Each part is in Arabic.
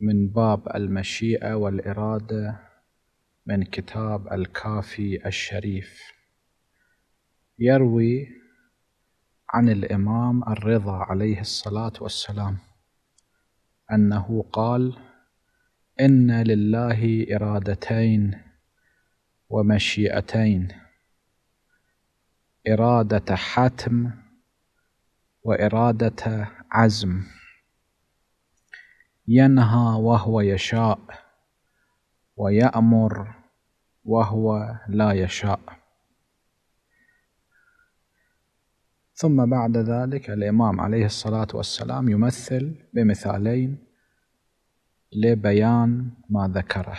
من باب المشيئة والإرادة من كتاب الكافي الشريف يروي عن الإمام الرضا عليه الصلاة والسلام أنه قال إن لله إرادتين ومشيئتين إرادة حتم وإرادة عزم ينهى وهو يشاء ويأمر وهو لا يشاء ثم بعد ذلك الإمام عليه الصلاة والسلام يمثل بمثالين لبيان ما ذكره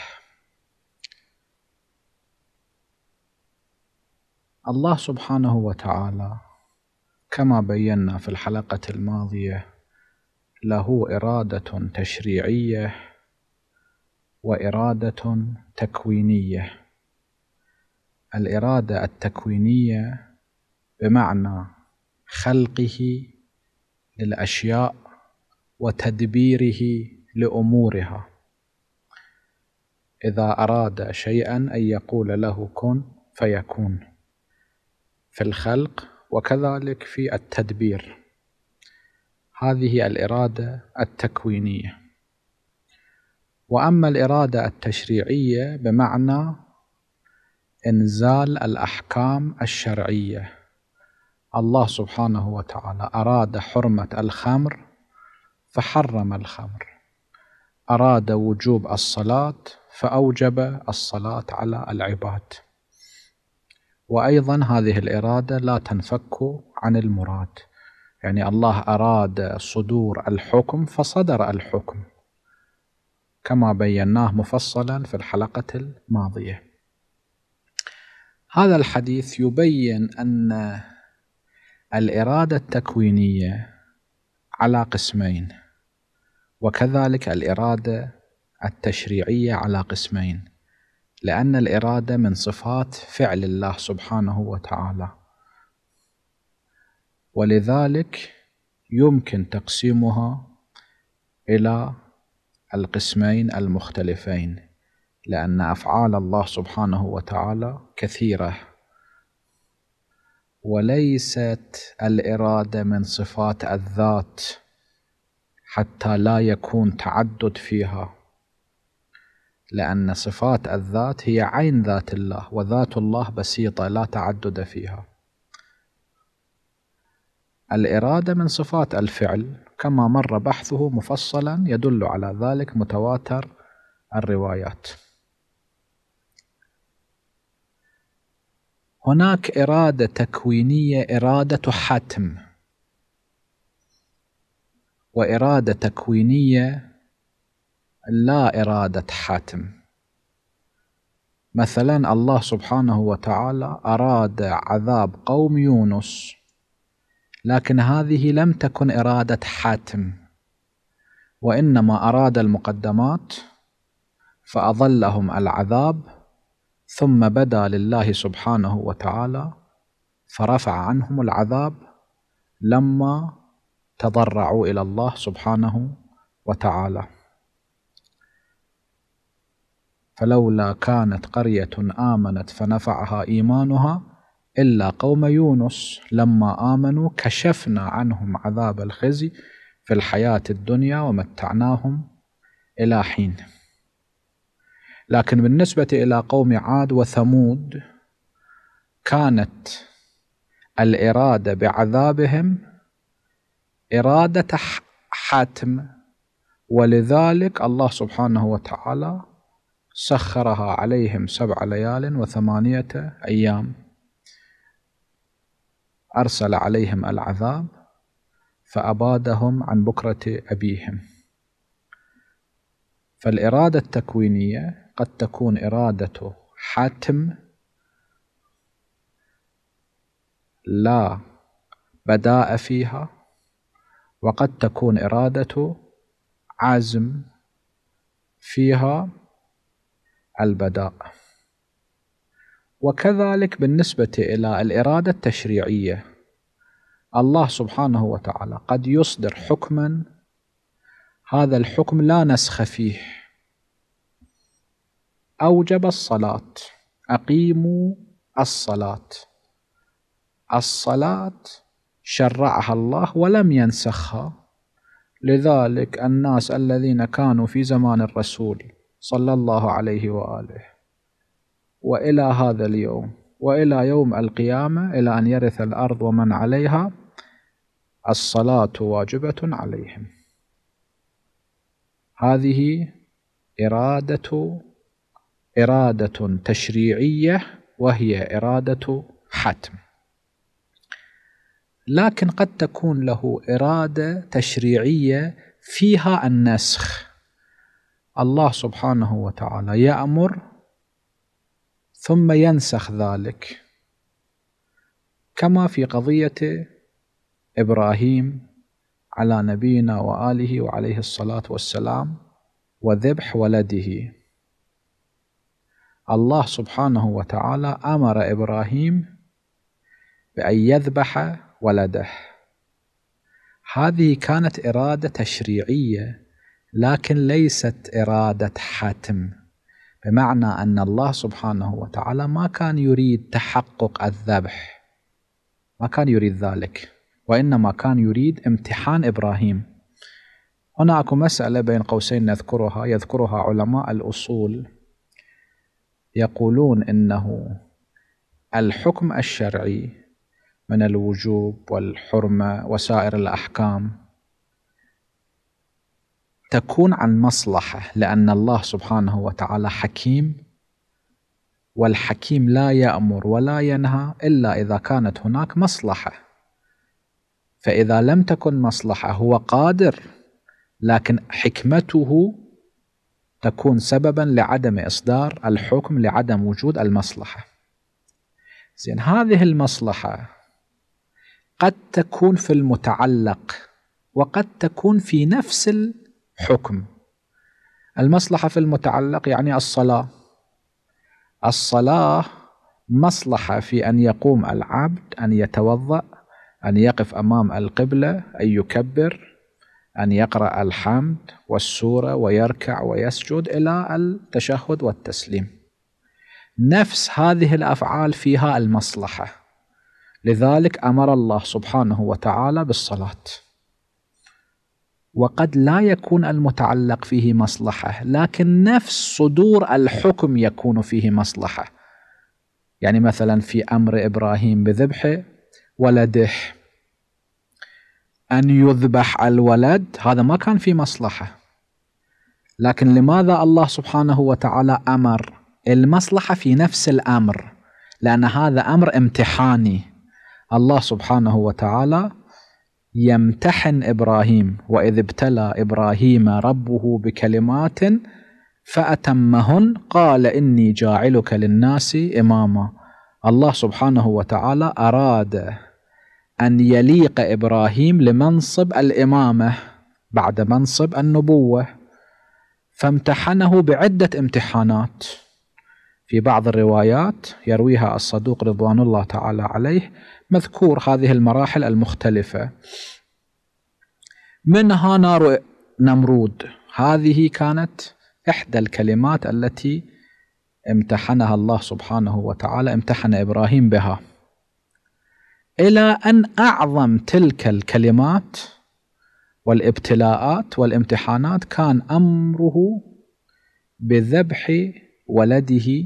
الله سبحانه وتعالى كما بينا في الحلقة الماضية له إرادة تشريعية وإرادة تكوينية الإرادة التكوينية بمعنى خلقه للأشياء وتدبيره لأمورها إذا أراد شيئا أن يقول له كن فيكون في الخلق وكذلك في التدبير هذه الإرادة التكوينية وأما الإرادة التشريعية بمعنى إنزال الأحكام الشرعية الله سبحانه وتعالى أراد حرمة الخمر فحرم الخمر أراد وجوب الصلاة فأوجب الصلاة على العباد وأيضا هذه الإرادة لا تنفك عن المراد يعني الله أراد صدور الحكم فصدر الحكم كما بيناه مفصلا في الحلقة الماضية هذا الحديث يبين أن الإرادة التكوينية على قسمين وكذلك الإرادة التشريعية على قسمين لأن الإرادة من صفات فعل الله سبحانه وتعالى ولذلك يمكن تقسيمها إلى القسمين المختلفين لأن أفعال الله سبحانه وتعالى كثيرة وليست الإرادة من صفات الذات حتى لا يكون تعدد فيها لأن صفات الذات هي عين ذات الله وذات الله بسيطة لا تعدد فيها الإرادة من صفات الفعل كما مر بحثه مفصلا يدل على ذلك متواتر الروايات هناك إرادة تكوينية إرادة حتم وإرادة تكوينية لا إرادة حتم مثلا الله سبحانه وتعالى أراد عذاب قوم يونس لكن هذه لم تكن إرادة حاتم وإنما أراد المقدمات فأظلهم العذاب ثم بدا لله سبحانه وتعالى فرفع عنهم العذاب لما تضرعوا إلى الله سبحانه وتعالى فلولا كانت قرية آمنت فنفعها إيمانها إلا قوم يونس لما آمنوا كشفنا عنهم عذاب الخزي في الحياة الدنيا ومتعناهم إلى حين لكن بالنسبة إلى قوم عاد وثمود كانت الإرادة بعذابهم إرادة حتم ولذلك الله سبحانه وتعالى سخرها عليهم سبع ليال وثمانية أيام أرسل عليهم العذاب فأبادهم عن بكرة أبيهم فالإرادة التكوينية قد تكون إرادة حتم لا بداء فيها وقد تكون إرادة عزم فيها البداء وكذلك بالنسبة إلى الإرادة التشريعية الله سبحانه وتعالى قد يصدر حكما هذا الحكم لا نسخ فيه أوجب الصلاة أقيموا الصلاة الصلاة شرعها الله ولم ينسخها لذلك الناس الذين كانوا في زمان الرسول صلى الله عليه وآله والى هذا اليوم والى يوم القيامه الى ان يرث الارض ومن عليها الصلاه واجبه عليهم هذه اراده اراده تشريعيه وهي اراده حتم لكن قد تكون له اراده تشريعيه فيها النسخ الله سبحانه وتعالى يامر ثم ينسخ ذلك كما في قضية إبراهيم على نبينا وآله وعليه الصلاة والسلام وذبح ولده الله سبحانه وتعالى أمر إبراهيم بأن يذبح ولده هذه كانت إرادة تشريعية لكن ليست إرادة حتم بمعنى أن الله سبحانه وتعالى ما كان يريد تحقق الذبح ما كان يريد ذلك وإنما كان يريد امتحان إبراهيم هناك مسألة بين قوسين نذكرها يذكرها علماء الأصول يقولون إنه الحكم الشرعي من الوجوب والحرمة وسائر الأحكام تكون عن مصلحة لأن الله سبحانه وتعالى حكيم والحكيم لا يأمر ولا ينهى إلا إذا كانت هناك مصلحة فإذا لم تكن مصلحة هو قادر لكن حكمته تكون سببا لعدم إصدار الحكم لعدم وجود المصلحة زين هذه المصلحة قد تكون في المتعلق وقد تكون في نفس حكم المصلحة في المتعلق يعني الصلاة الصلاة مصلحة في أن يقوم العبد أن يتوضأ أن يقف أمام القبلة أن يكبر أن يقرأ الحمد والسورة ويركع ويسجد إلى التشهد والتسليم نفس هذه الأفعال فيها المصلحة لذلك أمر الله سبحانه وتعالى بالصلاة وقد لا يكون المتعلق فيه مصلحة لكن نفس صدور الحكم يكون فيه مصلحة يعني مثلا في أمر إبراهيم بذبح ولده أن يذبح الولد هذا ما كان في مصلحة لكن لماذا الله سبحانه وتعالى أمر المصلحة في نفس الأمر لأن هذا أمر امتحاني الله سبحانه وتعالى يمتحن ابراهيم واذ ابتلى ابراهيم ربه بكلمات فاتمهن قال اني جاعلك للناس اماما الله سبحانه وتعالى اراد ان يليق ابراهيم لمنصب الامامه بعد منصب النبوه فامتحنه بعده امتحانات في بعض الروايات يرويها الصدوق رضوان الله تعالى عليه مذكور هذه المراحل المختلفة منها نار نمرود هذه كانت إحدى الكلمات التي امتحنها الله سبحانه وتعالى امتحن إبراهيم بها إلى أن أعظم تلك الكلمات والابتلاءات والامتحانات كان أمره بذبح ولده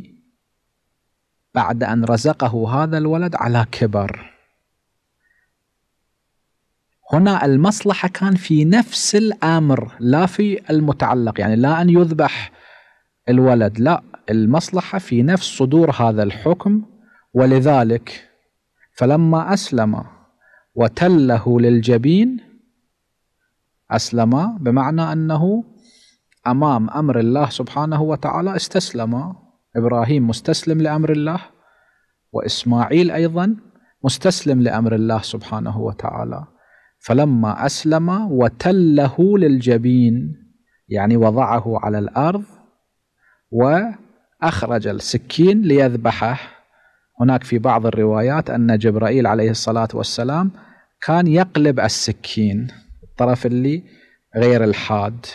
بعد أن رزقه هذا الولد على كبر هنا المصلحة كان في نفس الأمر لا في المتعلق يعني لا أن يذبح الولد لا المصلحة في نفس صدور هذا الحكم ولذلك فلما أسلم وتله للجبين أسلم بمعنى أنه امام امر الله سبحانه وتعالى استسلم ابراهيم مستسلم لامر الله واسماعيل ايضا مستسلم لامر الله سبحانه وتعالى فلما اسلم وتله للجبين يعني وضعه على الارض واخرج السكين ليذبحه هناك في بعض الروايات ان جبرائيل عليه الصلاه والسلام كان يقلب السكين الطرف اللي غير الحاد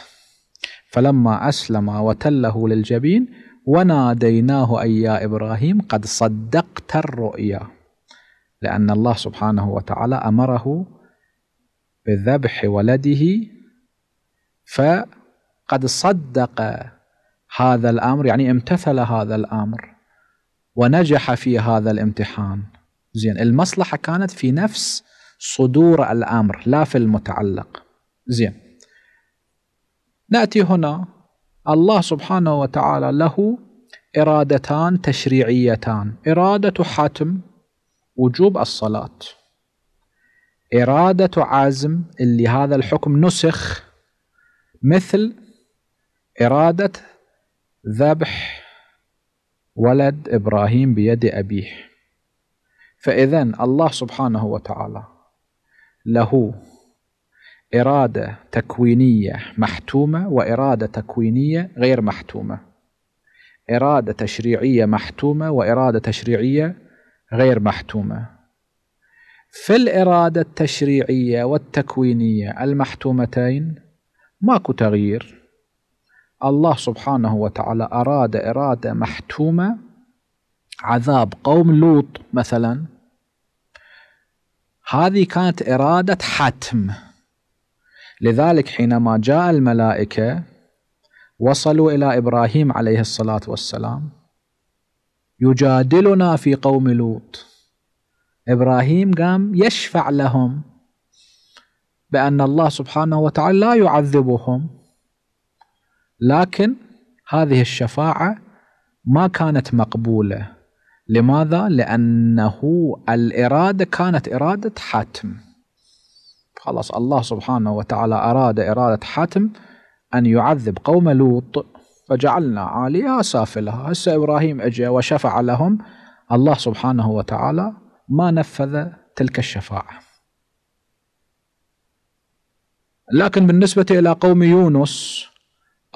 فلما أسلم وتله للجبين وناديناه أي يا إبراهيم قد صدقت الرؤيا لأن الله سبحانه وتعالى أمره بذبح ولده فقد صدق هذا الأمر يعني امتثل هذا الأمر ونجح في هذا الامتحان زين المصلحة كانت في نفس صدور الأمر لا في المتعلق زين ناتي هنا الله سبحانه وتعالى له ارادتان تشريعيتان اراده حتم وجوب الصلاه اراده عزم اللي هذا الحكم نسخ مثل اراده ذبح ولد ابراهيم بيد ابيه فاذا الله سبحانه وتعالى له إرادة تكوينية محتومة وإرادة تكوينية غير محتومة إرادة تشريعية محتومة وإرادة تشريعية غير محتومة في الإرادة التشريعية والتكوينية المحتومتين ماكو تغيير الله سبحانه وتعالى أراد إرادة محتومة عذاب قوم لوط مثلا هذه كانت إرادة حتم لذلك حينما جاء الملائكة وصلوا إلى إبراهيم عليه الصلاة والسلام يجادلنا في قوم لوط إبراهيم قام يشفع لهم بأن الله سبحانه وتعالى لا يعذبهم لكن هذه الشفاعة ما كانت مقبولة لماذا؟ لأنه الإرادة كانت إرادة حتم خلاص الله سبحانه وتعالى أراد إرادة حتم أن يعذب قوم لوط فجعلنا عاليها سافلها هسه إبراهيم أجا وشفع لهم الله سبحانه وتعالى ما نفذ تلك الشفاعة لكن بالنسبة إلى قوم يونس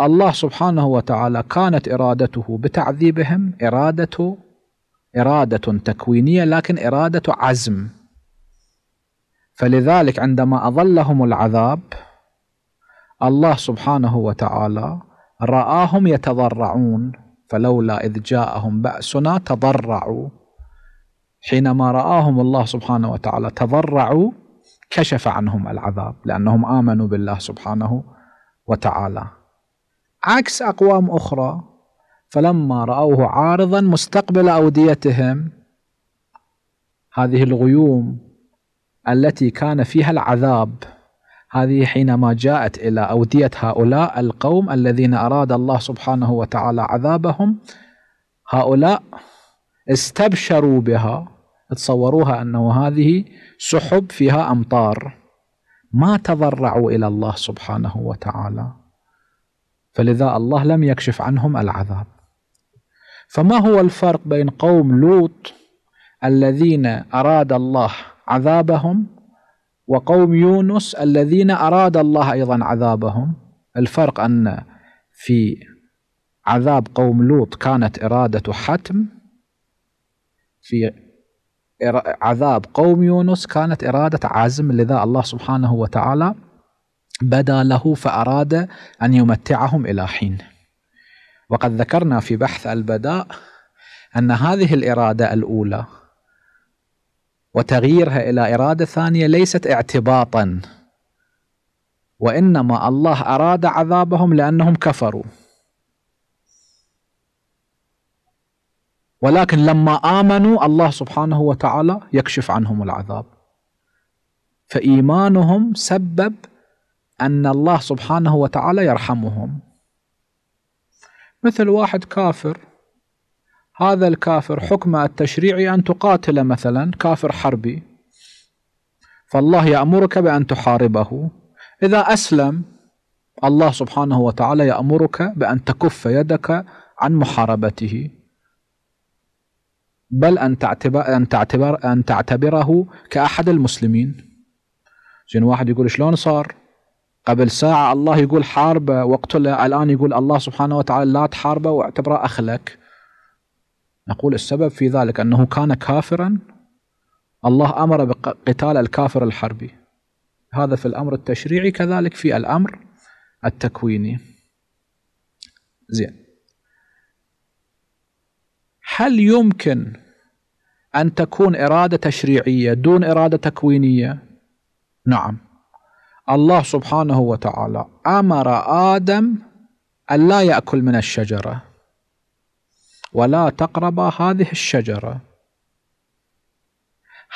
الله سبحانه وتعالى كانت إرادته بتعذيبهم إرادة إرادة تكوينية لكن إرادة عزم فلذلك عندما أظلهم العذاب الله سبحانه وتعالى رآهم يتضرعون فلولا إذ جاءهم بأسنا تضرعوا حينما رآهم الله سبحانه وتعالى تضرعوا كشف عنهم العذاب لأنهم آمنوا بالله سبحانه وتعالى عكس أقوام أخرى فلما رأوه عارضا مستقبل أوديتهم هذه الغيوم التي كان فيها العذاب هذه حينما جاءت إلى أودية هؤلاء القوم الذين أراد الله سبحانه وتعالى عذابهم هؤلاء استبشروا بها تصوروها أنه هذه سحب فيها أمطار ما تضرعوا إلى الله سبحانه وتعالى فلذا الله لم يكشف عنهم العذاب فما هو الفرق بين قوم لوط الذين أراد الله عذابهم وقوم يونس الذين أراد الله أيضا عذابهم الفرق أن في عذاب قوم لوط كانت إرادة حتم في عذاب قوم يونس كانت إرادة عزم لذا الله سبحانه وتعالى بدا له فأراد أن يمتعهم إلى حين وقد ذكرنا في بحث البداء أن هذه الإرادة الأولى وتغييرها الى اراده ثانيه ليست اعتباطا وانما الله اراد عذابهم لانهم كفروا ولكن لما امنوا الله سبحانه وتعالى يكشف عنهم العذاب فايمانهم سبب ان الله سبحانه وتعالى يرحمهم مثل واحد كافر هذا الكافر حكمه التشريعي أن تقاتل مثلا كافر حربي فالله يأمرك بأن تحاربه إذا أسلم الله سبحانه وتعالى يأمرك بأن تكف يدك عن محاربته بل أن تعتبر أن تعتبر أن تعتبره كأحد المسلمين زين واحد يقول شلون صار قبل ساعة الله يقول حاربه واقتله الآن يقول الله سبحانه وتعالى لا تحاربه واعتبره أخلك نقول السبب في ذلك أنه كان كافرا الله أمر بقتال الكافر الحربي هذا في الأمر التشريعي كذلك في الأمر التكويني زين هل يمكن أن تكون إرادة تشريعية دون إرادة تكوينية نعم الله سبحانه وتعالى أمر آدم أن لا يأكل من الشجرة ولا تقربا هذه الشجرة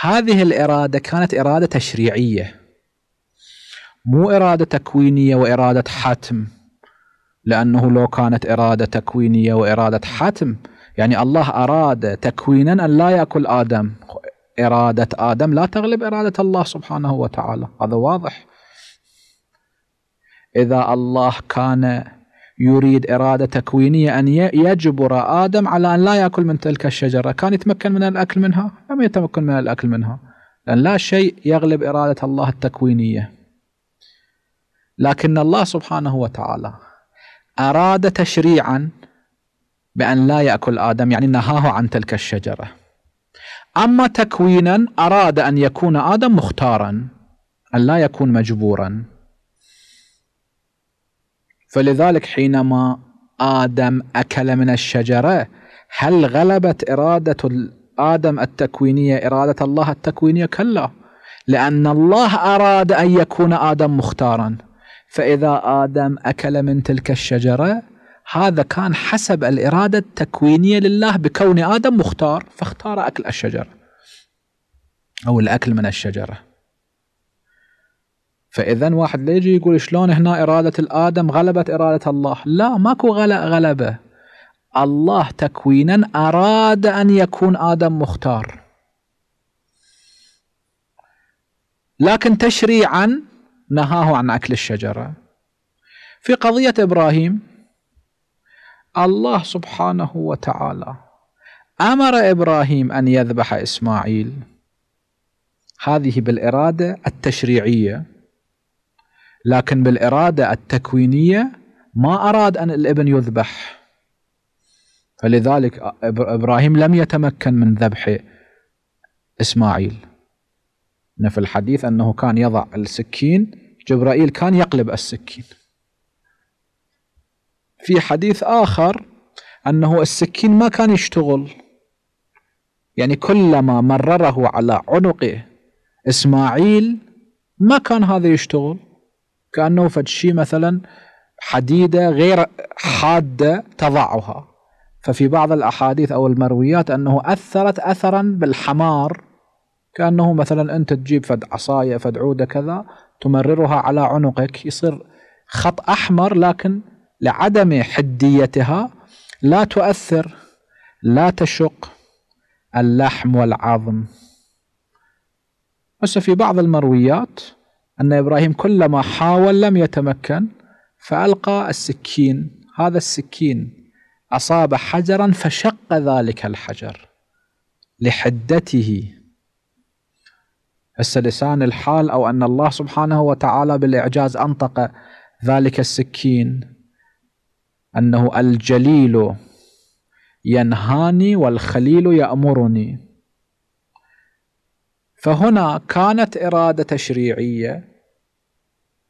هذه الإرادة كانت إرادة تشريعية مو إرادة تكوينية وإرادة حتم لأنه لو كانت إرادة تكوينية وإرادة حتم يعني الله أراد تكوينا أن لا يأكل آدم إرادة آدم لا تغلب إرادة الله سبحانه وتعالى هذا واضح إذا الله كان يريد إرادة تكوينية أن يجبر آدم على أن لا يأكل من تلك الشجرة كان يتمكن من الأكل منها لم يتمكن من الأكل منها لأن لا شيء يغلب إرادة الله التكوينية لكن الله سبحانه وتعالى أراد تشريعا بأن لا يأكل آدم يعني نهاه عن تلك الشجرة أما تكوينا أراد أن يكون آدم مختارا أن لا يكون مجبورا فلذلك حينما آدم أكل من الشجرة هل غلبت إرادة آدم التكوينية إرادة الله التكوينية؟ كلا لأن الله أراد أن يكون آدم مختارا فإذا آدم أكل من تلك الشجرة هذا كان حسب الإرادة التكوينية لله بكون آدم مختار فاختار أكل الشجرة أو الأكل من الشجرة فاذا واحد لا يجي يقول شلون هنا اراده الادم غلبت اراده الله لا ماكو غلبه الله تكوينا اراد ان يكون ادم مختار لكن تشريعا نهاه عن اكل الشجره في قضيه ابراهيم الله سبحانه وتعالى امر ابراهيم ان يذبح اسماعيل هذه بالاراده التشريعيه لكن بالإرادة التكوينية ما أراد أن الابن يذبح فلذلك إبراهيم لم يتمكن من ذبح إسماعيل في الحديث أنه كان يضع السكين جبرائيل كان يقلب السكين في حديث آخر أنه السكين ما كان يشتغل يعني كلما مرره على عنقه إسماعيل ما كان هذا يشتغل كانه فد شيء مثلا حديده غير حاده تضعها ففي بعض الاحاديث او المرويات انه اثرت اثرا بالحمار كانه مثلا انت تجيب فد عصايه فد عوده كذا تمررها على عنقك يصير خط احمر لكن لعدم حديتها لا تؤثر لا تشق اللحم والعظم هسه في بعض المرويات أن إبراهيم كلما حاول لم يتمكن فألقى السكين هذا السكين أصاب حجرا فشق ذلك الحجر لحدته هسه لسان الحال أو أن الله سبحانه وتعالى بالإعجاز أنطق ذلك السكين أنه الجليل ينهاني والخليل يأمرني فهنا كانت إرادة تشريعية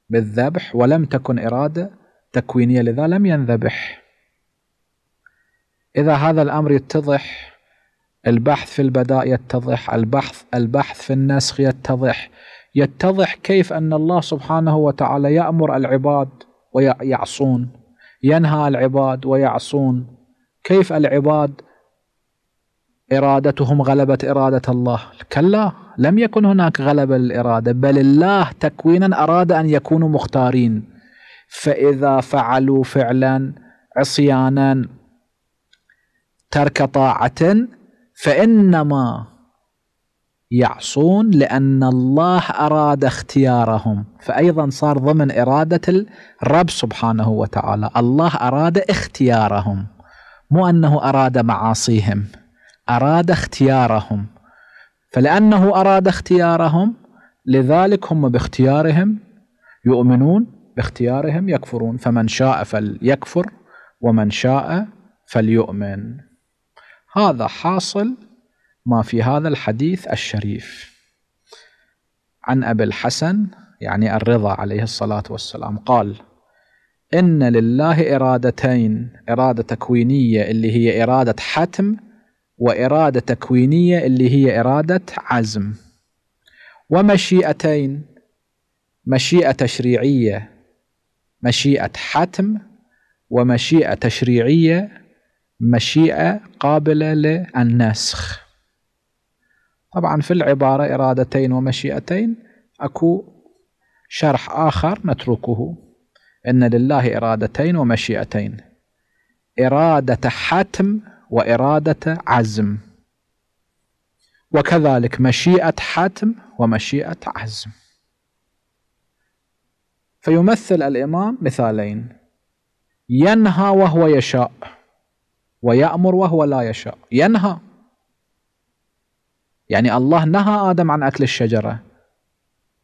بالذبح ولم تكن إرادة تكوينية لذا لم ينذبح إذا هذا الأمر يتضح البحث في البداء يتضح البحث البحث في النسخ يتضح يتضح كيف أن الله سبحانه وتعالى يأمر العباد ويعصون ينهى العباد ويعصون كيف العباد إرادتهم غلبت إرادة الله كلا لم يكن هناك غلبة للإرادة بل الله تكوينا أراد أن يكونوا مختارين فإذا فعلوا فعلا عصيانا ترك طاعة فإنما يعصون لأن الله أراد اختيارهم فأيضا صار ضمن إرادة الرب سبحانه وتعالى الله أراد اختيارهم مو أنه أراد معاصيهم أراد اختيارهم فلأنه أراد اختيارهم لذلك هم باختيارهم يؤمنون باختيارهم يكفرون فمن شاء فليكفر ومن شاء فليؤمن هذا حاصل ما في هذا الحديث الشريف عن أبي الحسن يعني الرضا عليه الصلاة والسلام قال إن لله إرادتين إرادة تكوينية اللي هي إرادة حتم وإرادة تكوينية اللي هي إرادة عزم ومشيئتين مشيئة تشريعية مشيئة حتم ومشيئة تشريعية مشيئة قابلة للنسخ طبعا في العبارة إرادتين ومشيئتين أكو شرح آخر نتركه إن لله إرادتين ومشيئتين إرادة حتم وإرادة عزم وكذلك مشيئة حتم ومشيئة عزم فيمثل الإمام مثالين ينهى وهو يشاء ويأمر وهو لا يشاء ينهى يعني الله نهى آدم عن أكل الشجرة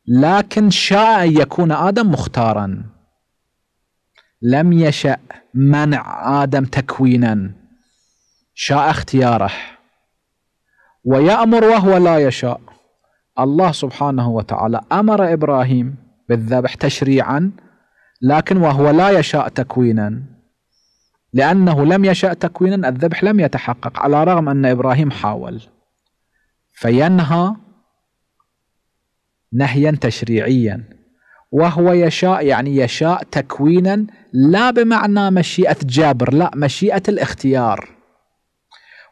لكن شاء أن يكون آدم مختارا لم يشأ منع آدم تكوينا شاء اختياره ويأمر وهو لا يشاء الله سبحانه وتعالى أمر إبراهيم بالذبح تشريعا لكن وهو لا يشاء تكوينا لأنه لم يشاء تكوينا الذبح لم يتحقق على رغم أن إبراهيم حاول فينهى نهيا تشريعيا وهو يشاء يعني يشاء تكوينا لا بمعنى مشيئة جابر لا مشيئة الاختيار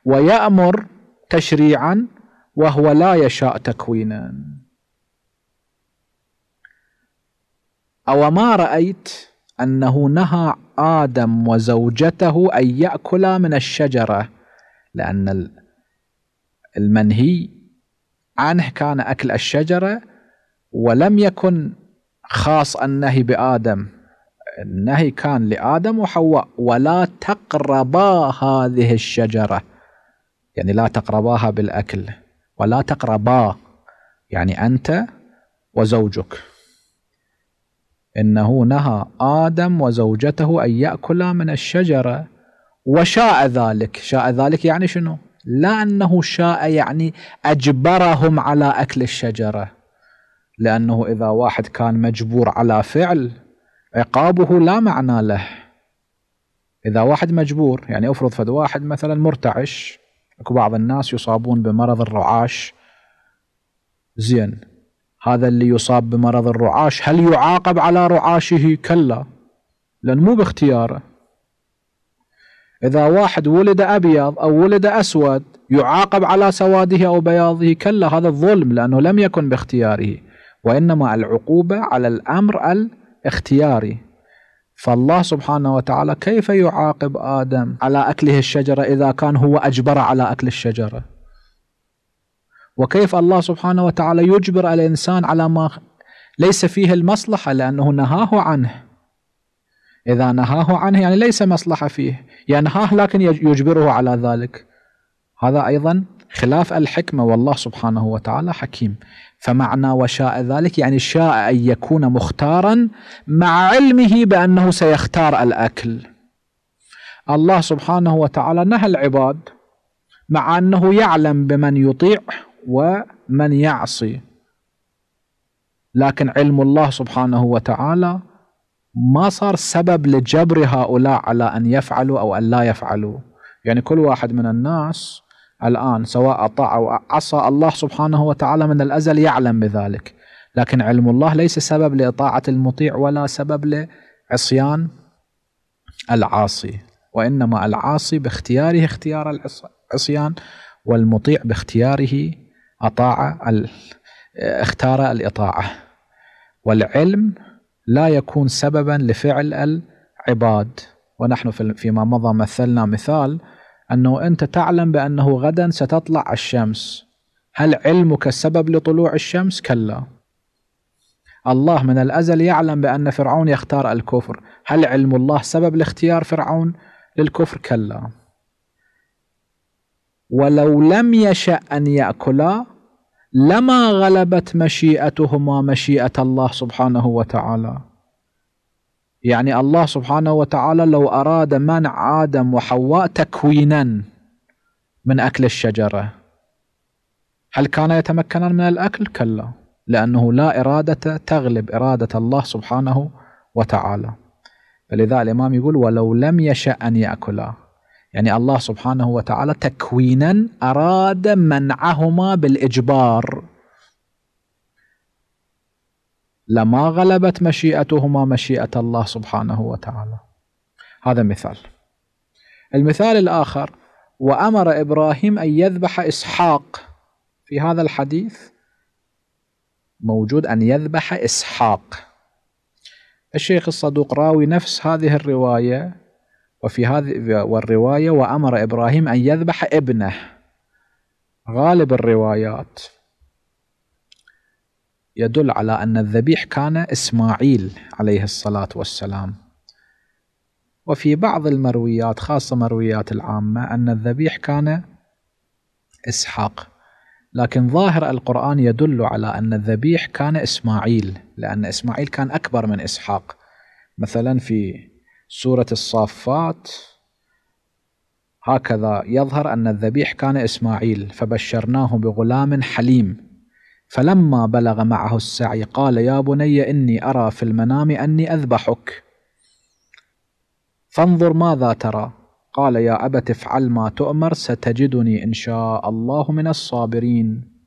ويأمر تشريعا وهو لا يشاء تكوينا أو ما رأيت أنه نهى آدم وزوجته أن يأكلا من الشجرة لأن المنهي عنه كان أكل الشجرة ولم يكن خاص النهي بآدم النهي كان لآدم وحواء ولا تقربا هذه الشجرة يعني لا تقرباها بالأكل ولا تقربا يعني أنت وزوجك إنه نهى آدم وزوجته أن يأكلا من الشجرة وشاء ذلك شاء ذلك يعني شنو لا أنه شاء يعني أجبرهم على أكل الشجرة لأنه إذا واحد كان مجبور على فعل عقابه لا معنى له إذا واحد مجبور يعني أفرض فد واحد مثلا مرتعش اكو بعض الناس يصابون بمرض الرعاش زين هذا اللي يصاب بمرض الرعاش هل يعاقب على رعاشه كلا لان مو باختياره اذا واحد ولد ابيض او ولد اسود يعاقب على سواده او بياضه كلا هذا الظلم لانه لم يكن باختياره وانما العقوبه على الامر الاختياري فالله سبحانه وتعالى كيف يعاقب آدم على أكله الشجرة إذا كان هو أجبر على أكل الشجرة وكيف الله سبحانه وتعالى يجبر الإنسان على ما ليس فيه المصلحة لأنه نهاه عنه إذا نهاه عنه يعني ليس مصلحة فيه ينهاه لكن يجبره على ذلك هذا أيضا خلاف الحكمة والله سبحانه وتعالى حكيم فمعنى وشاء ذلك يعني شاء أن يكون مختارا مع علمه بأنه سيختار الأكل الله سبحانه وتعالى نهى العباد مع أنه يعلم بمن يطيع ومن يعصي لكن علم الله سبحانه وتعالى ما صار سبب لجبر هؤلاء على أن يفعلوا أو أن لا يفعلوا يعني كل واحد من الناس الآن سواء أطاع أو عصى الله سبحانه وتعالى من الأزل يعلم بذلك لكن علم الله ليس سبب لإطاعة المطيع ولا سبب لعصيان العاصي وإنما العاصي باختياره اختيار العصيان والمطيع باختياره أطاع اختار الإطاعة والعلم لا يكون سببا لفعل العباد ونحن فيما مضى مثلنا مثال أنه أنت تعلم بأنه غدا ستطلع الشمس هل علمك السبب لطلوع الشمس؟ كلا الله من الأزل يعلم بأن فرعون يختار الكفر هل علم الله سبب لاختيار فرعون للكفر؟ كلا ولو لم يشأ أن يأكلا لما غلبت مشيئتهما مشيئة الله سبحانه وتعالى يعني الله سبحانه وتعالى لو أراد منع آدم وحواء تكوينا من أكل الشجرة هل كان يتمكنان من الأكل؟ كلا لأنه لا إرادة تغلب إرادة الله سبحانه وتعالى فلذا الإمام يقول ولو لم يشأ أن يأكلا يعني الله سبحانه وتعالى تكوينا أراد منعهما بالإجبار لما غلبت مشيئتهما مشيئة الله سبحانه وتعالى هذا مثال المثال الآخر وأمر إبراهيم أن يذبح إسحاق في هذا الحديث موجود أن يذبح إسحاق الشيخ الصدوق راوي نفس هذه الرواية وفي هذه والرواية وأمر إبراهيم أن يذبح ابنه غالب الروايات يدل على أن الذبيح كان إسماعيل عليه الصلاة والسلام وفي بعض المرويات خاصة مرويات العامة أن الذبيح كان إسحاق لكن ظاهر القرآن يدل على أن الذبيح كان إسماعيل لأن إسماعيل كان أكبر من إسحاق مثلا في سورة الصافات هكذا يظهر أن الذبيح كان إسماعيل فبشرناه بغلام حليم فلما بلغ معه السعي قال يا بني إني أرى في المنام أني أذبحك فانظر ماذا ترى قال يا أبت افعل ما تؤمر ستجدني إن شاء الله من الصابرين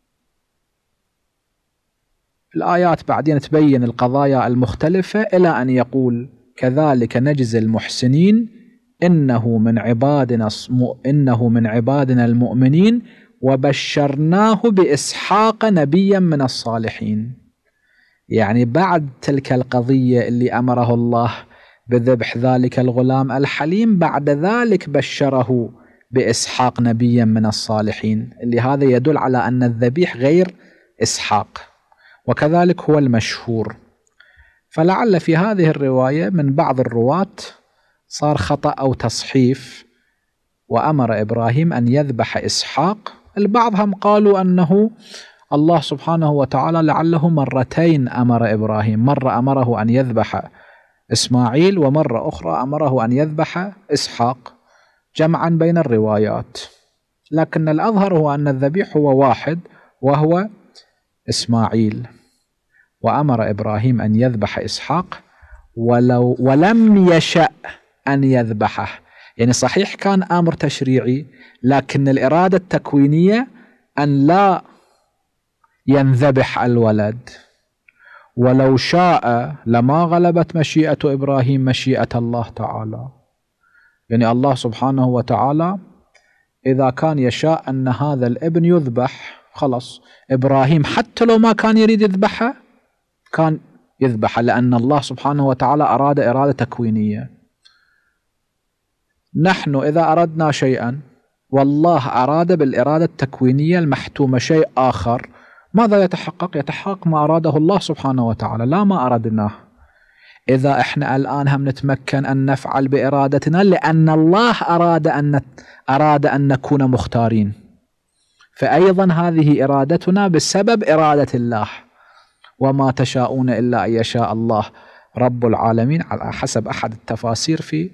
الآيات بعدين تبين القضايا المختلفة إلى أن يقول كذلك نجزي المحسنين إنه من عبادنا إنه من عبادنا المؤمنين وبشرناه بإسحاق نبيا من الصالحين يعني بعد تلك القضية اللي أمره الله بذبح ذلك الغلام الحليم بعد ذلك بشره بإسحاق نبيا من الصالحين اللي هذا يدل على أن الذبيح غير إسحاق وكذلك هو المشهور فلعل في هذه الرواية من بعض الرواة صار خطأ أو تصحيف وأمر إبراهيم أن يذبح إسحاق البعضهم قالوا أنه الله سبحانه وتعالى لعله مرتين أمر إبراهيم مرة أمره أن يذبح إسماعيل ومرة أخرى أمره أن يذبح إسحاق جمعا بين الروايات لكن الأظهر هو أن الذبيح هو واحد وهو إسماعيل وأمر إبراهيم أن يذبح إسحاق ولو ولم يشأ أن يذبحه يعني صحيح كان امر تشريعي لكن الاراده التكوينيه ان لا ينذبح الولد ولو شاء لما غلبت مشيئه ابراهيم مشيئه الله تعالى يعني الله سبحانه وتعالى اذا كان يشاء ان هذا الابن يذبح خلاص ابراهيم حتى لو ما كان يريد يذبحه كان يذبح لأن الله سبحانه وتعالى أراد إرادة تكوينية نحن إذا أردنا شيئا والله أراد بالإرادة التكوينية المحتومة شيء آخر ماذا يتحقق؟ يتحقق ما أراده الله سبحانه وتعالى لا ما أردناه إذا إحنا الآن هم نتمكن أن نفعل بإرادتنا لأن الله أراد أن أراد أن نكون مختارين فأيضا هذه إرادتنا بسبب إرادة الله وما تشاءون إلا أن يشاء الله رب العالمين على حسب أحد التفاسير في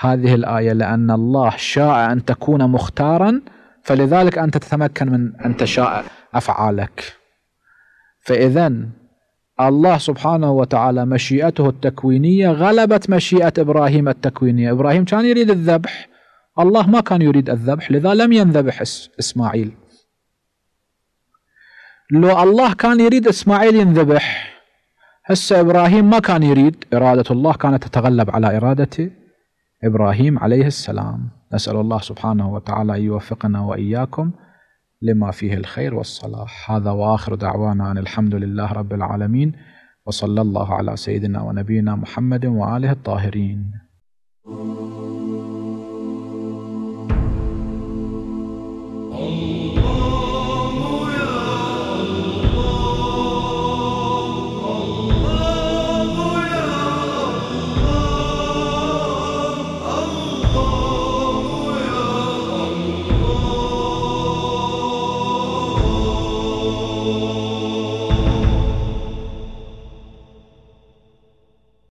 هذه الآية لأن الله شاء أن تكون مختارا فلذلك أنت تتمكن من أن تشاء أفعالك فإذا الله سبحانه وتعالى مشيئته التكوينية غلبت مشيئة إبراهيم التكوينية إبراهيم كان يريد الذبح الله ما كان يريد الذبح لذا لم ينذبح إسماعيل لو الله كان يريد إسماعيل ينذبح هسه إبراهيم ما كان يريد إرادة الله كانت تتغلب على إرادته إبراهيم عليه السلام نسأل الله سبحانه وتعالى أن يوفقنا وإياكم لما فيه الخير والصلاح هذا وآخر دعوانا أن الحمد لله رب العالمين وصلى الله على سيدنا ونبينا محمد وآله الطاهرين Oh